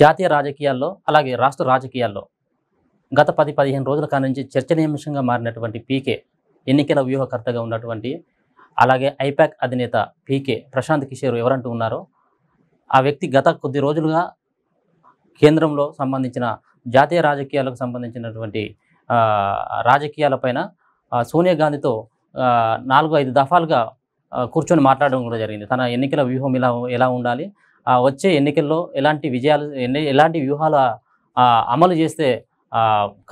జాతీయ రాజకీయాల్లో అలాగే రాష్ట్ర రాజకీయాల్లో గత పది పదిహేను రోజుల కాలం నుంచి చర్చనీయాంశంగా మారినటువంటి పీకే ఎన్నికల వ్యూహకర్తగా ఉన్నటువంటి అలాగే ఐపాక్ అధినేత పీకే ప్రశాంత్ కిషోర్ ఎవరంటూ ఉన్నారో ఆ వ్యక్తి గత కొద్ది రోజులుగా కేంద్రంలో సంబంధించిన జాతీయ రాజకీయాలకు సంబంధించినటువంటి రాజకీయాలపైన సోనియా గాంధీతో నాలుగు ఐదు దఫాలుగా కూర్చొని మాట్లాడడం కూడా జరిగింది తన ఎన్నికల వ్యూహం ఇలా ఎలా ఉండాలి వచ్చే ఎన్నికల్లో ఎలాంటి విజయాలు ఎలాంటి వ్యూహాలు అమలు చేస్తే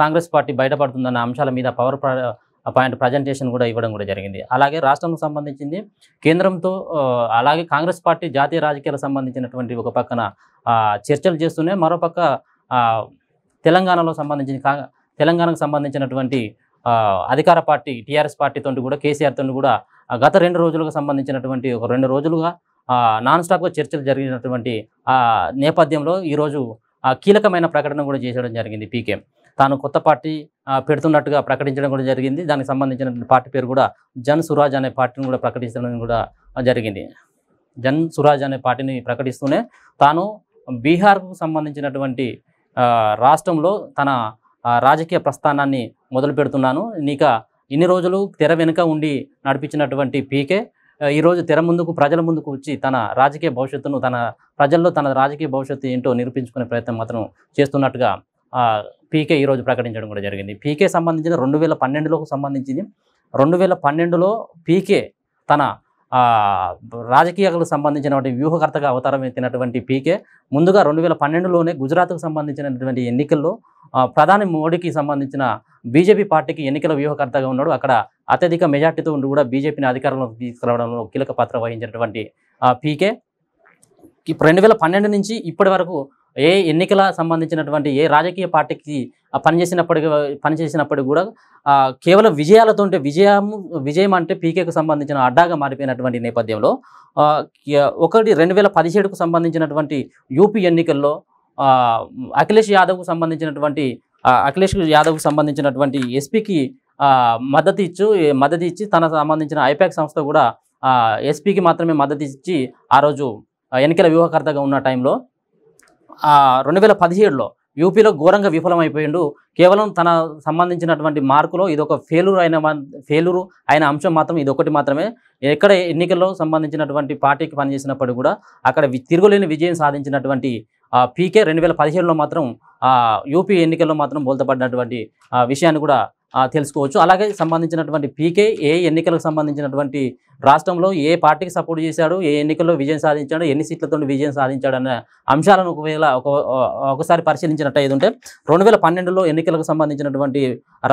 కాంగ్రెస్ పార్టీ బయటపడుతుందన్న అంశాల మీద పవర్ పాయింట్ ప్రజెంటేషన్ కూడా ఇవ్వడం కూడా జరిగింది అలాగే రాష్ట్రంకు సంబంధించింది కేంద్రంతో అలాగే కాంగ్రెస్ పార్టీ జాతీయ రాజకీయాలకు సంబంధించినటువంటి ఒక పక్కన చర్చలు చేస్తూనే మరోపక్క తెలంగాణలో సంబంధించిన తెలంగాణకు సంబంధించినటువంటి అధికార పార్టీ టీఆర్ఎస్ పార్టీతో కూడా కేసీఆర్తో కూడా గత రెండు రోజులకు సంబంధించినటువంటి ఒక రెండు రోజులుగా నాన్ స్టాప్గా చర్చలు జరిగినటువంటి నేపథ్యంలో ఈరోజు కీలకమైన ప్రకటన కూడా చేసేయడం జరిగింది పీకే తాను కొత్త పార్టీ పెడుతున్నట్టుగా ప్రకటించడం కూడా జరిగింది దానికి సంబంధించిన పార్టీ పేరు కూడా జన్ సురాజ్ అనే పార్టీని కూడా ప్రకటించడం కూడా జరిగింది జన్ సురాజ్ అనే పార్టీని ప్రకటిస్తూనే తాను బీహార్కు సంబంధించినటువంటి రాష్ట్రంలో తన రాజకీయ ప్రస్థానాన్ని మొదలు పెడుతున్నాను నీక ఇన్ని రోజులు తెర వెనుక ఉండి నడిపించినటువంటి పీకే ఈరోజు తెర ముందుకు ప్రజల ముందుకు వచ్చి తన రాజకీయ భవిష్యత్తును తన ప్రజల్లో తన రాజకీయ భవిష్యత్తు ఏంటో నిరూపించుకునే ప్రయత్నం మాత్రం చేస్తున్నట్టుగా పీకే ఈరోజు ప్రకటించడం కూడా జరిగింది పీకే సంబంధించిన రెండు వేల పన్నెండులోకి సంబంధించింది రెండు వేల పన్నెండులో పీకే తన రాజకీయాలకు సంబంధించినటువంటి వ్యూహకర్తగా అవతారం ఎత్తినటువంటి పీకే ముందుగా రెండు వేల పన్నెండులోనే గుజరాత్కు సంబంధించినటువంటి ఎన్నికల్లో ప్రధాని మోడీకి సంబంధించిన బీజేపీ పార్టీకి ఎన్నికల వ్యూహకర్తగా ఉన్నాడు అక్కడ అత్యధిక మెజార్టీతో ఉండి కూడా బీజేపీని అధికారంలోకి తీసుకురావడంలో కీలక పాత్ర వహించినటువంటి పీకే రెండు వేల పన్నెండు నుంచి ఇప్పటి వరకు ఏ ఎన్నికల సంబంధించినటువంటి ఏ రాజకీయ పార్టీకి పనిచేసినప్పటికీ పనిచేసినప్పటికీ కూడా కేవలం విజయాలతో ఉంటే విజయం విజయం అంటే పీకేకు సంబంధించిన అడ్డాగా మారిపోయినటువంటి నేపథ్యంలో ఒకటి రెండు వేల పదిహేడుకు సంబంధించినటువంటి యూపీ ఎన్నికల్లో అఖిలేష్ యాదవ్కు సంబంధించినటువంటి అఖిలేష్ యాదవ్కు సంబంధించినటువంటి ఎస్పీకి మద్దతు ఇచ్చు మద్దతు ఇచ్చి తన సంబంధించిన ఐపాక్ సంస్థ కూడా ఎస్పీకి మాత్రమే మద్దతు ఇచ్చి ఆ రోజు ఎన్నికల వ్యూహకర్తగా ఉన్న టైంలో రెండు వేల పదిహేడులో యూపీలో ఘోరంగా విఫలమైపోయిండు కేవలం తన సంబంధించినటువంటి మార్కులో ఇదొక ఫెయిలూర్ అయిన ఫెయిలూరు అయిన అంశం మాత్రం ఇదొకటి మాత్రమే ఎక్కడ ఎన్నికల్లో సంబంధించినటువంటి పార్టీకి పనిచేసినప్పుడు కూడా అక్కడ తిరుగులేని విజయం సాధించినటువంటి పీకే రెండు వేల పదిహేడులో మాత్రం యూపీ ఎన్నికల్లో మాత్రం బోల్తపడినటువంటి విషయాన్ని కూడా తెలుసుకోవచ్చు అలాగే సంబంధించినటువంటి పీకే ఏ ఎన్నికలకు సంబంధించినటువంటి రాష్ట్రంలో ఏ పార్టీకి సపోర్ట్ చేశాడు ఏ ఎన్నికల్లో విజయం సాధించాడు ఎన్ని సీట్లతో విజయం సాధించాడు అనే అంశాలను ఒకవేళ ఒక ఒకసారి పరిశీలించినట్టు ఏదంటే రెండు వేల పన్నెండులో ఎన్నికలకు సంబంధించినటువంటి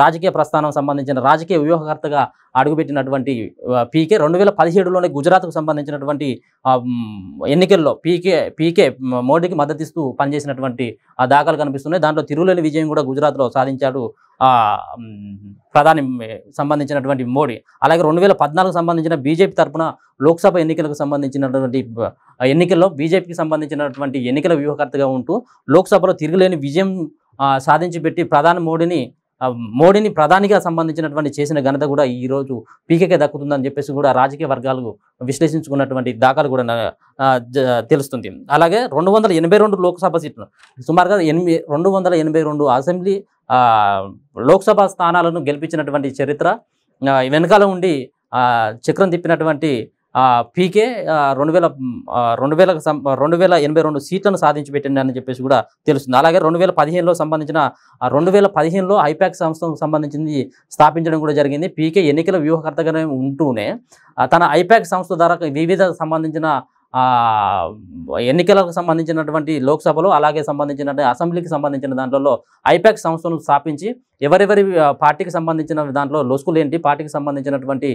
రాజకీయ ప్రస్థానం సంబంధించిన రాజకీయ వ్యూహకర్తగా అడుగుపెట్టినటువంటి పీకే రెండు వేల పదిహేడులోనే గుజరాత్కు సంబంధించినటువంటి ఎన్నికల్లో పీకే పీకే మోడీకి మద్దతిస్తూ పనిచేసినటువంటి దాఖలు కనిపిస్తున్నాయి దాంట్లో తిరుగులేని విజయం కూడా గుజరాత్లో సాధించాడు ప్రధాని సంబంధించినటువంటి మోడీ అలాగే రెండు వేల పద్నాలుగు సంబంధించిన బీజేపీ తరఫున లోక్సభ ఎన్నికలకు సంబంధించినటువంటి ఎన్నికల్లో బీజేపీకి సంబంధించినటువంటి ఎన్నికల వ్యూహకర్తగా ఉంటూ లోక్సభలో తిరుగులేని విజయం సాధించి పెట్టి ప్రధాని మోడీని మోడీని ప్రధానిగా సంబంధించినటువంటి చేసిన ఘనత కూడా ఈరోజు పీకేకే దక్కుతుందని చెప్పేసి కూడా రాజకీయ వర్గాలు విశ్లేషించుకున్నటువంటి దాఖలు కూడా తెలుస్తుంది అలాగే రెండు లోక్సభ సీట్లు సుమారుగా ఎనిమిది అసెంబ్లీ లోక్సభ స్థానాలను గెలిపించినటువంటి చరిత్ర వెనకాల ఉండి చక్రం తిప్పినటువంటి పీకే రెండు వేల రెండు వేల రెండు వేల ఎనభై రెండు సీట్లను సాధించి పెట్టింది అని చెప్పేసి కూడా తెలుస్తుంది అలాగే రెండు వేల పదిహేనులో సంబంధించిన రెండు వేల పదిహేనులో ఐపాక్ సంస్థకు సంబంధించింది స్థాపించడం కూడా జరిగింది పీకే ఎన్నికల వ్యూహకర్తగానే ఉంటూనే తన ఐపాక్ సంస్థ ద్వారా వివిధ సంబంధించిన ఎన్నికలకు సంబంధించినటువంటి లోక్సభలో అలాగే సంబంధించినటువంటి అసెంబ్లీకి సంబంధించిన దాంట్లో ఐపాక్ సంస్థను స్థాపించి ఎవరెవరి పార్టీకి సంబంధించిన దాంట్లో లొసుకులు ఏంటి పార్టీకి సంబంధించినటువంటి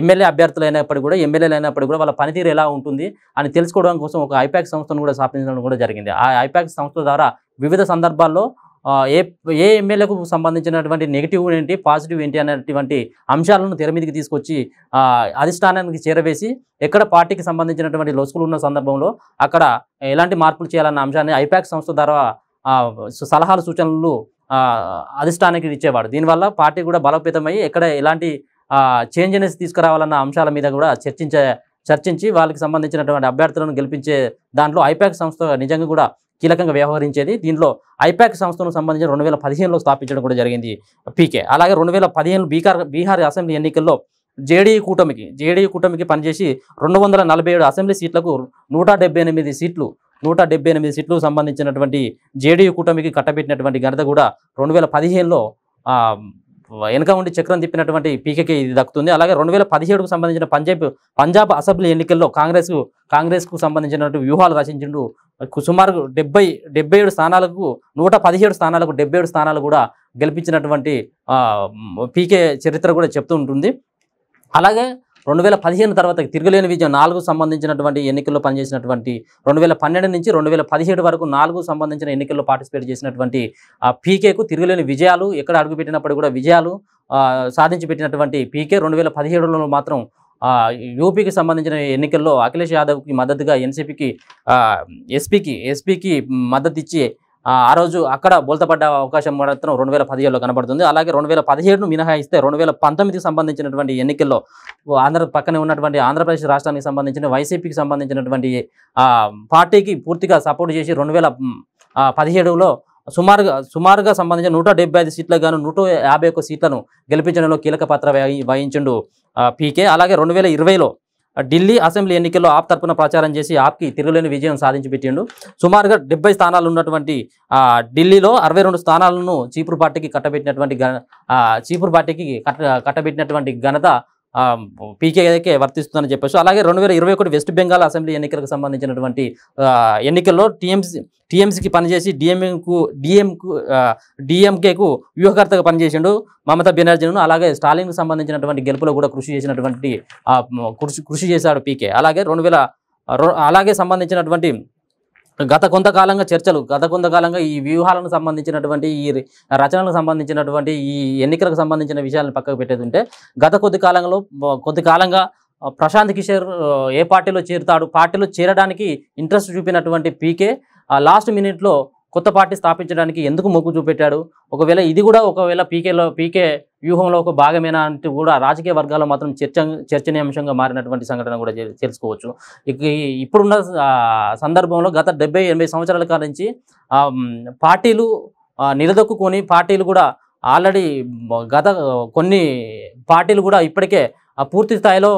ఎమ్మెల్యే అభ్యర్థులు అయినప్పటికీ కూడా ఎమ్మెల్యేలు అయినప్పటికీ కూడా వాళ్ళ పనితీరు ఎలా ఉంటుంది అని తెలుసుకోవడం కోసం ఒక ఐపాక్ సంస్థను కూడా స్థాపించడం కూడా జరిగింది ఆ ఐపాక్ సంస్థ ద్వారా వివిధ సందర్భాల్లో ఏ ఏ ఎమ్మెల్యేకు సంబంధించినటువంటి నెగిటివ్ ఏంటి పాజిటివ్ ఏంటి అనేటువంటి అంశాలను తెర మీదకి తీసుకొచ్చి అధిష్టానానికి చేరవేసి ఎక్కడ పార్టీకి సంబంధించినటువంటి లొసుకులు ఉన్న సందర్భంలో అక్కడ ఎలాంటి మార్పులు చేయాలన్న అంశాన్ని ఐపాక్ సంస్థ ద్వారా సలహాలు సూచనలు అధిష్టానానికి ఇచ్చేవాడు దీనివల్ల పార్టీ కూడా బలోపేతమై ఎక్కడ ఎలాంటి చేంజెస్ తీసుకురావాలన్న అంశాల మీద కూడా చర్చించే చర్చించి వాళ్ళకి సంబంధించినటువంటి అభ్యర్థులను గెలిపించే దాంట్లో ఐపాక్ సంస్థ నిజంగా కూడా కీలకంగా వ్యవహరించేది దీంట్లో ఐపాక్ సంస్థను సంబంధించి రెండు వేల పదిహేనులో స్థాపించడం కూడా జరిగింది పీకే అలాగే రెండు వేల పదిహేను బీహార్ బీహార్ అసెంబ్లీ ఎన్నికల్లో జేడీఈ కూటమికి జేడీఈ కూటమికి పనిచేసి రెండు వందల నలభై ఏడు అసెంబ్లీ సీట్లకు నూట ఎనిమిది సీట్లు నూట ఎనిమిది సీట్లు సంబంధించినటువంటి జేడీ కూటమికి కట్టబెట్టినటువంటి ఘనత కూడా రెండు వేల పదిహేనులో వెనక ఉండి చక్రం తిప్పినటువంటి పీకేకి ఇది దక్కుతుంది అలాగే రెండు వేల పదిహేడుకు సంబంధించిన పంజాబ్ పంజాబ్ అసెంబ్లీ ఎన్నికల్లో కాంగ్రెస్ కాంగ్రెస్కు సంబంధించినటువంటి వ్యూహాలు రచించిండు సుమారు డెబ్బై డెబ్బై ఏడు స్థానాలకు నూట పదిహేడు స్థానాలకు డెబ్బై ఏడు స్థానాలు కూడా గెలిపించినటువంటి పీకే చరిత్ర కూడా చెప్తూ ఉంటుంది అలాగే రెండు వేల పదిహేను తర్వాత తిరుగులేని విజయం నాలుగు సంబంధించినటువంటి ఎన్నికల్లో పనిచేసినటువంటి రెండు వేల పన్నెండు నుంచి రెండు వేల పదిహేడు వరకు నాలుగు సంబంధించిన ఎన్నికల్లో పార్టిసిపేట్ చేసినటువంటి పీకేకు తిరుగులేని విజయాలు ఎక్కడ అడుగుపెట్టినప్పుడు కూడా విజయాలు సాధించి పెట్టినటువంటి పీకే రెండు వేల పదిహేడులో మాత్రం యూపీకి సంబంధించిన ఎన్నికల్లో అఖిలేష్ యాదవ్కి మద్దతుగా ఎన్సీపీకి ఎస్పీకి ఎస్పీకి మద్దతు ఇచ్చి ఆ రోజు అక్కడ బోల్తపడ్డ అవకాశం మాత్రం రెండు వేల పదిహేడులో కనబడుతుంది అలాగే రెండు వేల పదిహేడును మినహాయిస్తే రెండు వేల పంతొమ్మిదికి సంబంధించినటువంటి ఎన్నికల్లో ఆంధ్ర పక్కనే ఉన్నటువంటి ఆంధ్రప్రదేశ్ రాష్ట్రానికి సంబంధించిన వైసీపీకి సంబంధించినటువంటి పార్టీకి పూర్తిగా సపోర్ట్ చేసి రెండు వేల పదిహేడులో సుమారుగా సుమారుగా సంబంధించిన నూట డెబ్బై ఐదు సీట్లకు గాను నూట యాభై ఒక్క సీట్లను గెలిపించడంలో కీలక పాత్ర వహించిండు పీకే అలాగే రెండు వేల ఇరవైలో ఢిల్లీ అసెంబ్లీ ఎన్నికల్లో ఆప్ తరపున ప్రచారం చేసి ఆప్కి తిరుగులేని విజయం సాధించి పెట్టిండు సుమారుగా డెబ్బై స్థానాలు ఉన్నటువంటి ఢిల్లీలో అరవై రెండు స్థానాలను చీపురు పార్టీకి కట్టబెట్టినటువంటి చీపురు పార్టీకి కట్ట కట్టబెట్టినటువంటి ఘనత పీకేకే వర్తిస్తుందని చెప్పేసి అలాగే రెండు వేల ఇరవై ఒకటి వెస్ట్ బెంగాల్ అసెంబ్లీ ఎన్నికలకు సంబంధించినటువంటి ఎన్నికల్లో టీఎంసీ టీఎంసీకి పనిచేసి డిఎంకు డిఎంకు డిఎంకేకు వ్యూహకర్తగా పనిచేసిండు మమతా బెనర్జీను అలాగే స్టాలిన్కు సంబంధించినటువంటి గెలుపులో కూడా కృషి చేసినటువంటి కృషి కృషి చేశాడు పీకే అలాగే రెండు అలాగే సంబంధించినటువంటి గత కొంతకాలంగా చర్చలు గత కొంతకాలంగా ఈ వ్యూహాలకు సంబంధించినటువంటి ఈ రచనలకు సంబంధించినటువంటి ఈ ఎన్నికలకు సంబంధించిన విషయాలను పక్కకు పెట్టేది ఉంటే గత కొద్ది కాలంలో కొద్ది కాలంగా ప్రశాంత్ కిషోర్ ఏ పార్టీలో చేరుతాడు పార్టీలో చేరడానికి ఇంట్రెస్ట్ చూపినటువంటి పీకే లాస్ట్ మినిట్లో కొత్త పార్టీ స్థాపించడానికి ఎందుకు మొగ్గు చూపెట్టాడు ఒకవేళ ఇది కూడా ఒకవేళ పీకేలో పీకే వ్యూహంలో ఒక భాగమేనా అంటే కూడా రాజకీయ వర్గాల్లో మాత్రం చర్చ చర్చనీయాంశంగా మారినటువంటి సంఘటన కూడా తెలుసుకోవచ్చు ఇప్పుడున్న సందర్భంలో గత డెబ్బై ఎనభై సంవత్సరాల కాలం నుంచి పార్టీలు నిలదొక్కుని పార్టీలు కూడా ఆల్రెడీ గత కొన్ని పార్టీలు కూడా ఇప్పటికే ఆ పూర్తి స్థాయిలో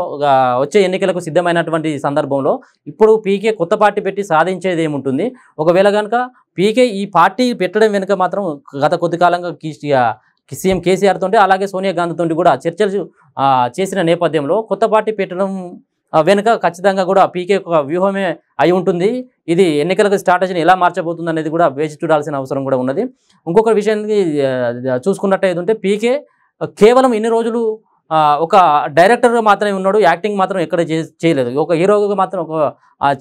వచ్చే ఎన్నికలకు సిద్ధమైనటువంటి సందర్భంలో ఇప్పుడు పీకే కొత్త పార్టీ పెట్టి సాధించేది ఏముంటుంది ఒకవేళ కనుక పీకే ఈ పార్టీ పెట్టడం వెనుక మాత్రం గత కొద్ది కాలంగా సీఎం కేసీఆర్ తోటి అలాగే సోనియా గాంధీతో కూడా చర్చలు చేసిన నేపథ్యంలో కొత్త పార్టీ పెట్టడం వెనుక ఖచ్చితంగా కూడా పీకే ఒక వ్యూహమే అయి ఉంటుంది ఇది ఎన్నికలకు స్ట్రాటజీని ఎలా మార్చబోతుంది అనేది కూడా వేచి చూడాల్సిన అవసరం కూడా ఉన్నది ఇంకొక విషయానికి చూసుకున్నట్టు ఏదంటే పీకే కేవలం ఎన్ని రోజులు ఒక డైరెక్టర్గా మాత్రమే ఉన్నాడు యాక్టింగ్ మాత్రం ఎక్కడ చేయలేదు ఒక హీరోగా మాత్రం ఒక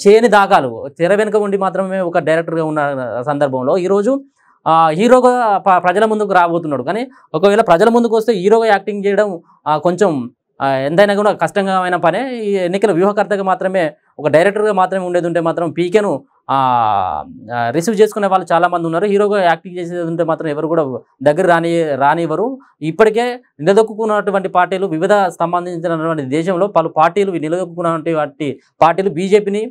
చేయని దాఖలు తెర వెనుక ఉండి మాత్రమే ఒక డైరెక్టర్గా ఉన్న సందర్భంలో ఈరోజు హీరోగా ప్రజల ముందుకు రాబోతున్నాడు కానీ ఒకవేళ ప్రజల ముందుకు వస్తే హీరోగా యాక్టింగ్ చేయడం కొంచెం ఎంతైనా కూడా కష్టంగా అయిన పనే ఈ ఎన్నికల వ్యూహకర్తగా మాత్రమే ఒక డైరెక్టర్గా మాత్రమే ఉండేది ఉంటే మాత్రం పీకేను రిసీవ్ చేసుకునే వాళ్ళు చాలామంది ఉన్నారు హీరోగా యాక్టింగ్ చేసేది ఉంటే మాత్రం ఎవరు కూడా దగ్గర రాని రానివ్వరు ఇప్పటికే నిలదొక్కున్నటువంటి పార్టీలు వివిధ సంబంధించినటువంటి దేశంలో పలు పార్టీలు నిలదొక్కున్నటువంటి పార్టీలు బీజేపీని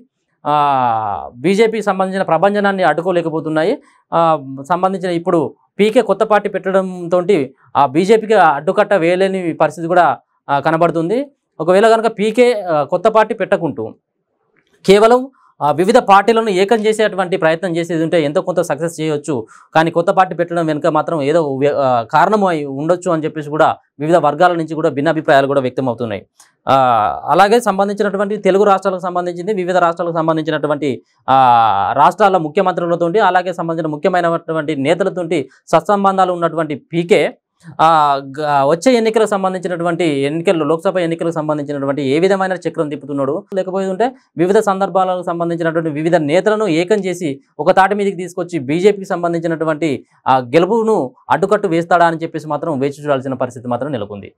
బీజేపీ సంబంధించిన ప్రభంజనాన్ని అడ్డుకోలేకపోతున్నాయి సంబంధించిన ఇప్పుడు పీకే కొత్త పార్టీ పెట్టడంతో ఆ బీజేపీకి అడ్డుకట్ట వేయలేని పరిస్థితి కూడా కనబడుతుంది ఒకవేళ కనుక పీకే కొత్త పార్టీ పెట్టకుంటూ కేవలం వివిధ పార్టీలను ఏకం చేసేటువంటి ప్రయత్నం చేసేది ఉంటే ఎంతో కొంత సక్సెస్ చేయొచ్చు కానీ కొత్త పార్టీ పెట్టడం వెనుక మాత్రం ఏదో కారణము అయి ఉండొచ్చు అని చెప్పేసి కూడా వివిధ వర్గాల నుంచి కూడా భిన్నాభిప్రాయాలు కూడా వ్యక్తమవుతున్నాయి అలాగే సంబంధించినటువంటి తెలుగు రాష్ట్రాలకు సంబంధించింది వివిధ రాష్ట్రాలకు సంబంధించినటువంటి రాష్ట్రాల ముఖ్యమంత్రులతోటి అలాగే సంబంధించిన ముఖ్యమైనటువంటి నేతలతోటి సత్సంబంధాలు ఉన్నటువంటి పీకే వచ్చే ఎన్నికలకు సంబంధించినటువంటి ఎన్నికల్లో లోక్సభ ఎన్నికలకు సంబంధించినటువంటి ఏ విధమైన చక్రం తిప్పుతున్నాడు లేకపోతే ఉంటే వివిధ సందర్భాలకు సంబంధించినటువంటి వివిధ నేతలను ఏకం చేసి ఒక తాటి మీదకి తీసుకొచ్చి బీజేపీకి సంబంధించినటువంటి ఆ గెలుపును అడ్డుకట్టు వేస్తాడా అని చెప్పేసి మాత్రం వేచి చూడాల్సిన పరిస్థితి మాత్రం నెలకొంది